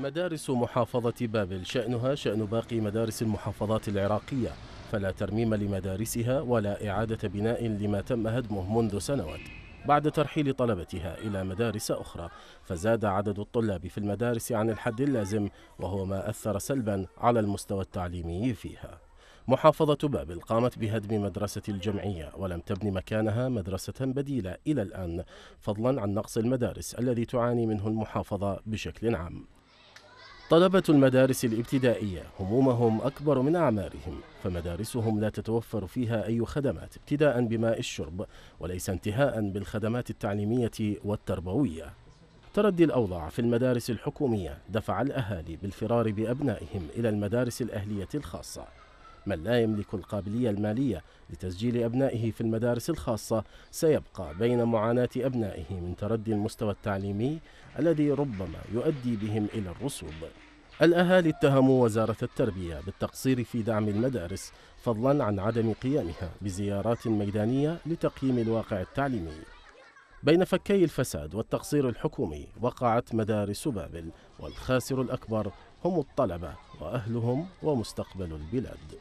مدارس محافظة بابل شأنها شأن باقي مدارس المحافظات العراقية فلا ترميم لمدارسها ولا إعادة بناء لما تم هدمه منذ سنوات بعد ترحيل طلبتها إلى مدارس أخرى فزاد عدد الطلاب في المدارس عن الحد اللازم وهو ما أثر سلبا على المستوى التعليمي فيها محافظة بابل قامت بهدم مدرسة الجمعية ولم تبن مكانها مدرسة بديلة إلى الآن فضلا عن نقص المدارس الذي تعاني منه المحافظة بشكل عام طلبة المدارس الابتدائية همومهم أكبر من أعمارهم فمدارسهم لا تتوفر فيها أي خدمات ابتداء بماء الشرب وليس انتهاء بالخدمات التعليمية والتربوية تردي الأوضاع في المدارس الحكومية دفع الأهالي بالفرار بأبنائهم إلى المدارس الأهلية الخاصة من لا يملك القابلية المالية لتسجيل أبنائه في المدارس الخاصة سيبقى بين معاناة أبنائه من تردي المستوى التعليمي الذي ربما يؤدي بهم إلى الرسوب الأهالي اتهموا وزارة التربية بالتقصير في دعم المدارس فضلا عن عدم قيامها بزيارات ميدانية لتقييم الواقع التعليمي بين فكي الفساد والتقصير الحكومي وقعت مدارس بابل والخاسر الأكبر هم الطلبة وأهلهم ومستقبل البلاد